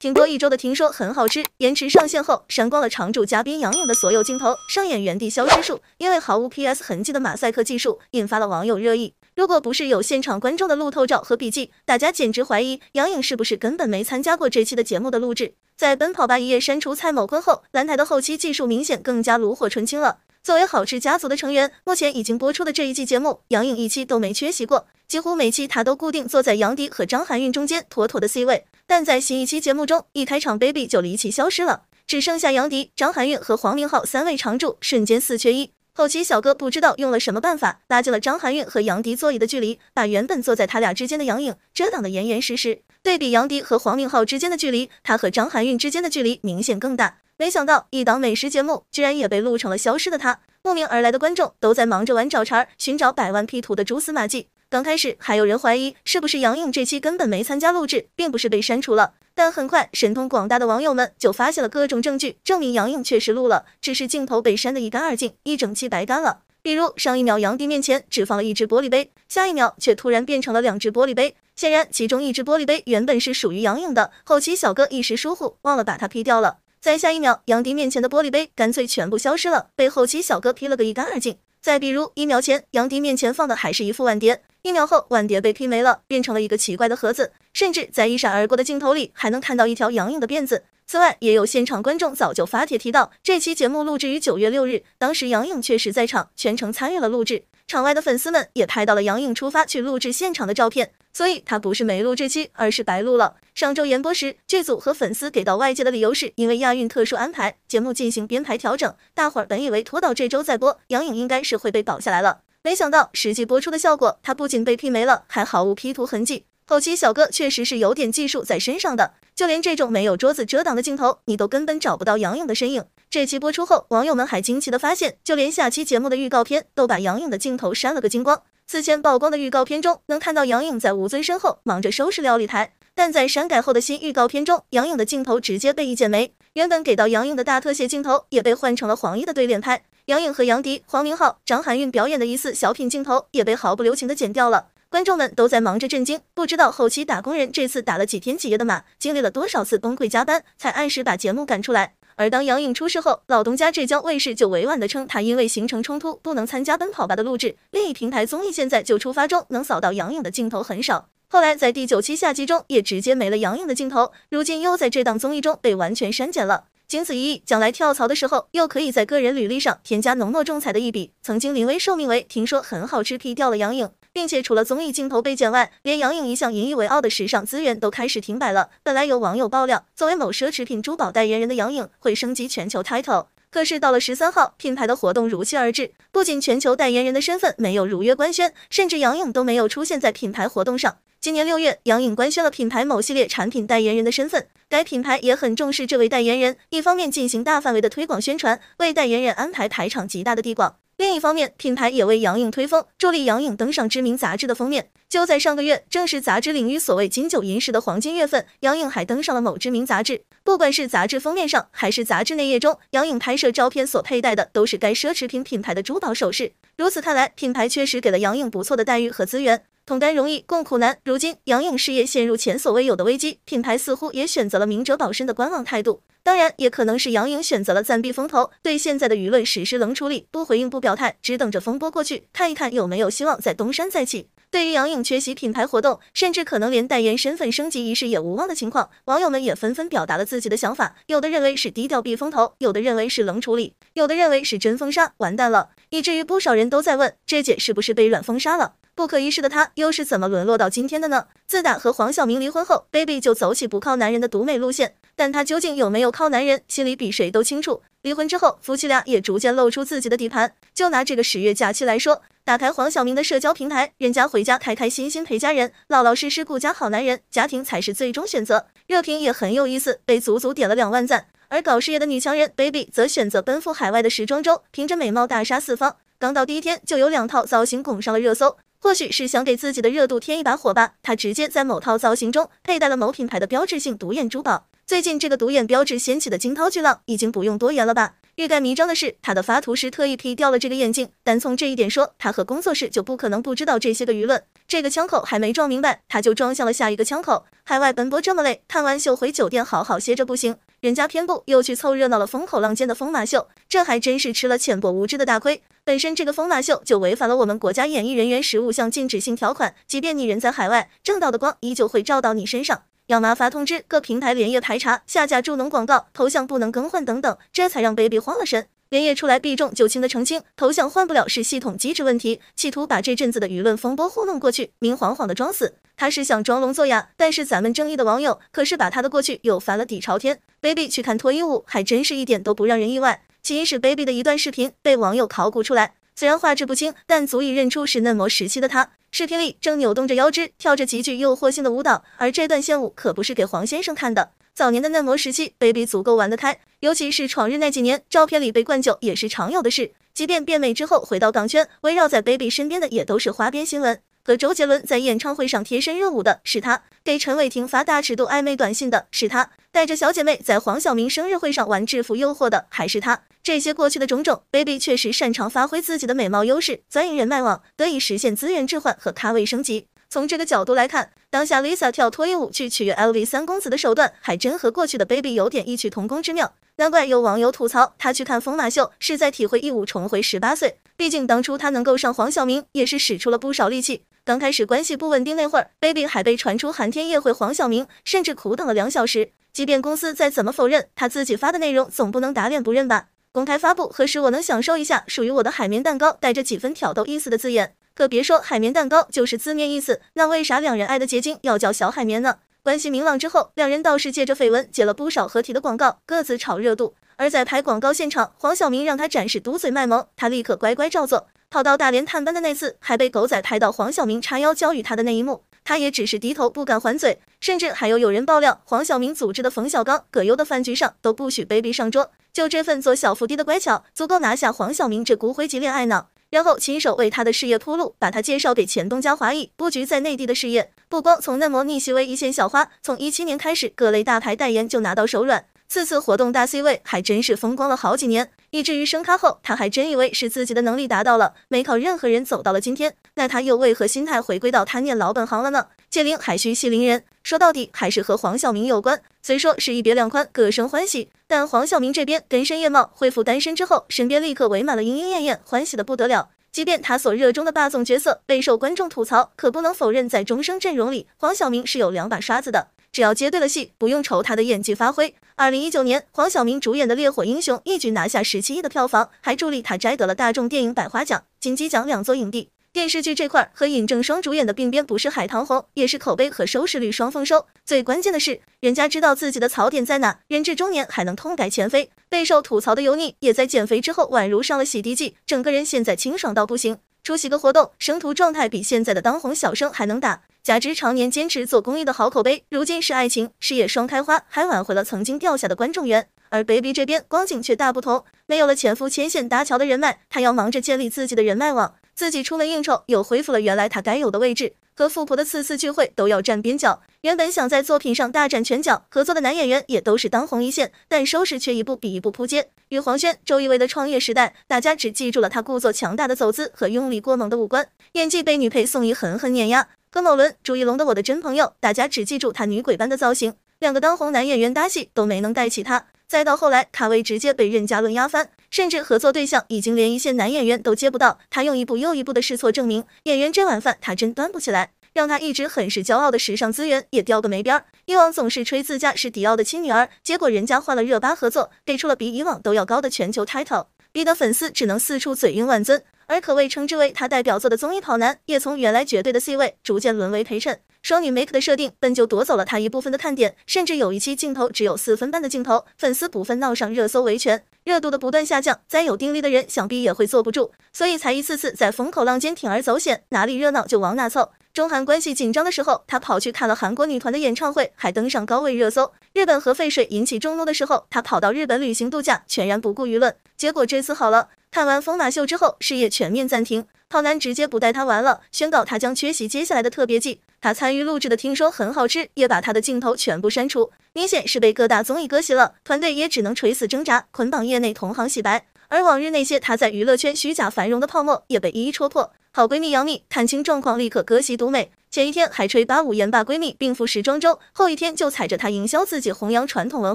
挺播一周的，听说很好吃。延迟上线后，删光了常驻嘉宾杨颖的所有镜头，上演原地消失术。因为毫无 PS 痕迹的马赛克技术，引发了网友热议。如果不是有现场观众的路透照和笔记，大家简直怀疑杨颖是不是根本没参加过这期的节目的录制。在《奔跑吧》一夜删除蔡某坤后，蓝台的后期技术明显更加炉火纯青了。作为好吃家族的成员，目前已经播出的这一季节目，杨颖一期都没缺席过，几乎每期她都固定坐在杨迪和张含韵中间，妥妥的 C 位。但在新一期节目中，一开场 Baby 就离奇消失了，只剩下杨迪、张含韵和黄明昊三位常驻，瞬间四缺一。后期小哥不知道用了什么办法，拉近了张含韵和杨迪座椅的距离，把原本坐在他俩之间的杨颖遮挡的严严实实。对比杨迪和黄明昊之间的距离，他和张含韵之间的距离明显更大。没想到一档美食节目居然也被录成了消失的他，慕名而来的观众都在忙着玩找茬，寻找百万 P 图的蛛丝马迹。刚开始还有人怀疑是不是杨颖这期根本没参加录制，并不是被删除了。但很快神通广大的网友们就发现了各种证据，证明杨颖确实录了，只是镜头被删的一干二净，一整期白干了。比如上一秒杨迪面前只放了一只玻璃杯，下一秒却突然变成了两只玻璃杯。显然其中一只玻璃杯原本是属于杨颖的，后期小哥一时疏忽忘了把它 P 掉了。在下一秒，杨迪面前的玻璃杯干脆全部消失了，被后期小哥劈了个一干二净。再比如，一秒前杨迪面前放的还是一副碗碟，一秒后碗碟被劈没了，变成了一个奇怪的盒子，甚至在一闪而过的镜头里还能看到一条杨颖的辫子。此外，也有现场观众早就发帖提到，这期节目录制于九月六日，当时杨颖确实在场，全程参与了录制。场外的粉丝们也拍到了杨颖出发去录制现场的照片。所以他不是没录这期，而是白录了。上周延播时，剧组和粉丝给到外界的理由是因为亚运特殊安排，节目进行编排调整。大伙儿本以为拖到这周再播，杨颖应该是会被保下来了，没想到实际播出的效果，她不仅被 P 没了，还毫无 P 图痕迹。后期小哥确实是有点技术在身上的，就连这种没有桌子遮挡的镜头，你都根本找不到杨颖的身影。这期播出后，网友们还惊奇的发现，就连下期节目的预告片都把杨颖的镜头删了个精光。此前曝光的预告片中，能看到杨颖在吴尊身后忙着收拾料理台，但在删改后的新预告片中，杨颖的镜头直接被一剪梅，原本给到杨颖的大特写镜头也被换成了黄奕的对脸拍。杨颖和杨迪、黄明昊、张含韵表演的一次小品镜头也被毫不留情的剪掉了。观众们都在忙着震惊，不知道后期打工人这次打了几天几夜的码，经历了多少次崩溃加班，才按时把节目赶出来。而当杨颖出事后，老东家浙江卫视就委婉的称她因为行程冲突不能参加《奔跑吧》的录制。另一平台综艺现在就出发中能扫到杨颖的镜头很少，后来在第九期下集中也直接没了杨颖的镜头，如今又在这档综艺中被完全删减了。仅此一役，将来跳槽的时候又可以在个人履历上添加浓墨重彩的一笔。曾经临危受命为听说很好吃 P 掉了杨颖。并且除了综艺镜头被剪外，连杨颖一向引以为傲的时尚资源都开始停摆了。本来有网友爆料，作为某奢侈品珠宝代言人的杨颖会升级全球 title，可是到了十三号，品牌的活动如期而至，不仅全球代言人的身份没有如约官宣，甚至杨颖都没有出现在品牌活动上。今年六月，杨颖官宣了品牌某系列产品代言人的身份，该品牌也很重视这位代言人，一方面进行大范围的推广宣传，为代言人安排排场极大的地广。另一方面，品牌也为杨颖推风，助力杨颖登上知名杂志的封面。就在上个月，正是杂志领域所谓金九银十的黄金月份，杨颖还登上了某知名杂志。不管是杂志封面上，还是杂志内页中，杨颖拍摄照片所佩戴的都是该奢侈品品牌的珠宝首饰。如此看来，品牌确实给了杨颖不错的待遇和资源。同甘容易，共苦难。如今杨颖事业陷入前所未有的危机，品牌似乎也选择了明哲保身的观望态度。当然，也可能是杨颖选择了暂避风头，对现在的舆论实施冷处理，不回应、不表态，只等着风波过去，看一看有没有希望再东山再起。对于杨颖缺席品牌活动，甚至可能连代言身份升级仪式也无望的情况，网友们也纷纷表达了自己的想法。有的认为是低调避风头，有的认为是冷处理，有的认为是真封杀，完蛋了。以至于不少人都在问，这姐是不是被软封杀了？不可一世的她，又是怎么沦落到今天的呢？自打和黄晓明离婚后，Baby 就走起不靠男人的独美路线，但她究竟有没有靠男人，心里比谁都清楚。离婚之后，夫妻俩也逐渐露出自己的底盘。就拿这个十月假期来说。打开黄晓明的社交平台，人家回家开开心心陪家人，老老实实顾家好男人，家庭才是最终选择。热评也很有意思，被足足点了两万赞。而搞事业的女强人 baby 则选择奔赴海外的时装周，凭着美貌大杀四方。刚到第一天就有两套造型拱上了热搜，或许是想给自己的热度添一把火吧，她直接在某套造型中佩戴了某品牌的标志性独眼珠宝。最近这个独眼标志掀起的惊涛巨浪，已经不用多言了吧。欲盖弥彰的是，他的发图时特意 P 掉了这个眼镜。单从这一点说，他和工作室就不可能不知道这些个舆论。这个枪口还没撞明白，他就撞向了下一个枪口。海外奔波这么累，看完秀回酒店好好歇着不行，人家偏不，又去凑热闹了风口浪尖的疯马秀。这还真是吃了浅薄无知的大亏。本身这个疯马秀就违反了我们国家演艺人员实五项禁止性条款，即便你人在海外，正道的光依旧会照到你身上。央妈发通知，各平台连夜排查、下架助农广告、头像不能更换等等，这才让 baby 慌了神，连夜出来避重就轻的澄清，头像换不了是系统机制问题，企图把这阵子的舆论风波糊弄过去，明晃晃的装死。他是想装聋作哑，但是咱们正义的网友可是把他的过去又翻了底朝天。baby 去看脱衣舞，还真是一点都不让人意外，起因是 baby 的一段视频被网友考古出来。虽然画质不清，但足以认出是嫩模时期的她。视频里正扭动着腰肢，跳着极具诱惑性的舞蹈。而这段炫舞可不是给黄先生看的。早年的嫩模时期，Baby 足够玩得开，尤其是闯日那几年，照片里被灌酒也是常有的事。即便变美之后回到港圈，围绕在 Baby 身边的也都是花边新闻。和周杰伦在演唱会上贴身热舞的是他，给陈伟霆发大尺度暧昧短信的是他。带着小姐妹在黄晓明生日会上玩制服诱惑的，还是他。这些过去的种种，Baby 确实擅长发挥自己的美貌优势，钻营人脉网，得以实现资源置换和咖位升级。从这个角度来看，当下 Lisa 跳脱衣舞去取悦 LV 三公子的手段，还真和过去的 Baby 有点异曲同工之妙。难怪有网友吐槽，她去看疯马秀是在体会一舞重回十八岁。毕竟当初她能够上黄晓明，也是使出了不少力气。刚开始关系不稳定那会儿，Baby 还被传出寒天夜会黄晓明，甚至苦等了两小时。即便公司再怎么否认，他自己发的内容总不能打脸不认吧？公开发布何时我能享受一下属于我的海绵蛋糕？带着几分挑逗意思的字眼，可别说海绵蛋糕就是字面意思。那为啥两人爱的结晶要叫小海绵呢？关系明朗之后，两人倒是借着绯闻接了不少合体的广告，各自炒热度。而在拍广告现场，黄晓明让他展示嘟嘴卖萌，他立刻乖乖照做。跑到大连探班的那次，还被狗仔拍到黄晓明叉腰教育他的那一幕，他也只是低头不敢还嘴。甚至还有有人爆料，黄晓明组织的冯小刚、葛优的饭局上都不许卑鄙上桌。就这份做小伏低的乖巧，足够拿下黄晓明这骨灰级恋爱脑，然后亲手为他的事业铺路，把他介绍给前东家华谊，布局在内地的事业。不光从嫩模逆袭为一线小花，从一七年开始，各类大牌代言就拿到手软。次次活动大 C 位还真是风光了好几年，以至于升咖后，他还真以为是自己的能力达到了，没靠任何人走到了今天。那他又为何心态回归到贪念老本行了呢？借灵还需系灵人，说到底还是和黄晓明有关。虽说是一别两宽，各生欢喜，但黄晓明这边根深叶茂，恢复单身之后，身边立刻围满了莺莺燕燕，欢喜的不得了。即便他所热衷的霸总角色备受观众吐槽，可不能否认，在终生阵容里，黄晓明是有两把刷子的。只要接对了戏，不用愁他的演技发挥。二零一九年，黄晓明主演的《烈火英雄》一举拿下十七亿的票房，还助力他摘得了大众电影百花奖、金鸡奖两座影帝。电视剧这块，和尹正双主演的鬓边不是《海棠红》，也是口碑和收视率双丰收。最关键的是，人家知道自己的槽点在哪，人至中年还能痛改前非。备受吐槽的油腻，也在减肥之后宛如上了洗涤剂，整个人现在清爽到不行。出席个活动，生图状态比现在的当红小生还能打。加之常年坚持做公益的好口碑，如今是爱情事业双开花，还挽回了曾经掉下的观众缘。而 Baby 这边光景却大不同，没有了前夫牵线搭桥的人脉，她要忙着建立自己的人脉网。自己出门应酬，又恢复了原来她该有的位置，和富婆的次次聚会都要站边角。原本想在作品上大展拳脚，合作的男演员也都是当红一线，但收视却一步比一步扑街。与黄轩、周一围的创业时代，大家只记住了他故作强大的走姿和用力过猛的五官，演技被女配宋轶狠狠碾压。葛某伦、朱一龙的《我的真朋友》，大家只记住他女鬼般的造型。两个当红男演员搭戏都没能带起他。再到后来，卡位直接被任嘉伦压翻，甚至合作对象已经连一线男演员都接不到。他用一部又一部的试错证明，演员这碗饭他真端不起来，让他一直很是骄傲的时尚资源也掉个没边儿。以往总是吹自家是迪奥的亲女儿，结果人家换了热巴合作，给出了比以往都要高的全球 title，逼得粉丝只能四处嘴硬万尊。而可谓称之为他代表作的综艺《跑男》也从原来绝对的 C 位逐渐沦为陪衬。双女 Make 的设定本就夺走了他一部分的看点，甚至有一期镜头只有四分半的镜头，粉丝不分闹上热搜维权。热度的不断下降，再有定力的人想必也会坐不住，所以才一次次在风口浪尖铤而走险，哪里热闹就往哪凑。中韩关系紧张的时候，他跑去看了韩国女团的演唱会，还登上高位热搜；日本核废水引起众怒的时候，他跑到日本旅行度假，全然不顾舆论。结果这次好了。看完《疯马秀》之后，事业全面暂停，跑男直接不带他玩了，宣告他将缺席接下来的特别季。他参与录制的听说很好吃，也把他的镜头全部删除，明显是被各大综艺割席了。团队也只能垂死挣扎，捆绑业内同行洗白。而往日那些他在娱乐圈虚假繁荣的泡沫也被一一戳破。好闺蜜杨幂看清状况，立刻割席独美。前一天还吹八五言霸闺蜜，并赴时装周，后一天就踩着她营销自己，弘扬传统文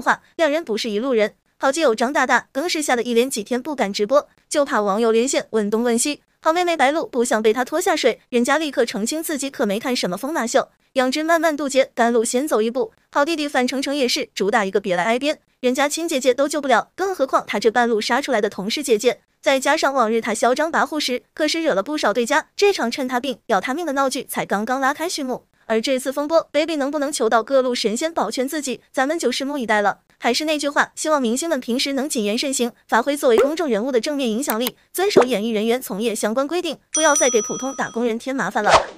化。两人不是一路人。好基友张大大更是吓得一连几天不敢直播，就怕网友连线问东问西。好妹妹白鹿不想被他拖下水，人家立刻澄清自己可没看什么风马秀，养枝慢慢渡劫，甘露先走一步。好弟弟范丞丞也是主打一个别来挨鞭，人家亲姐姐都救不了，更何况他这半路杀出来的同事姐姐？再加上往日他嚣张跋扈时可是惹了不少对家，这场趁他病要他命的闹剧才刚刚拉开序幕。而这次风波，baby 能不能求到各路神仙保全自己，咱们就拭目以待了。还是那句话，希望明星们平时能谨言慎行，发挥作为公众人物的正面影响力，遵守演艺人员从业相关规定，不要再给普通打工人添麻烦了。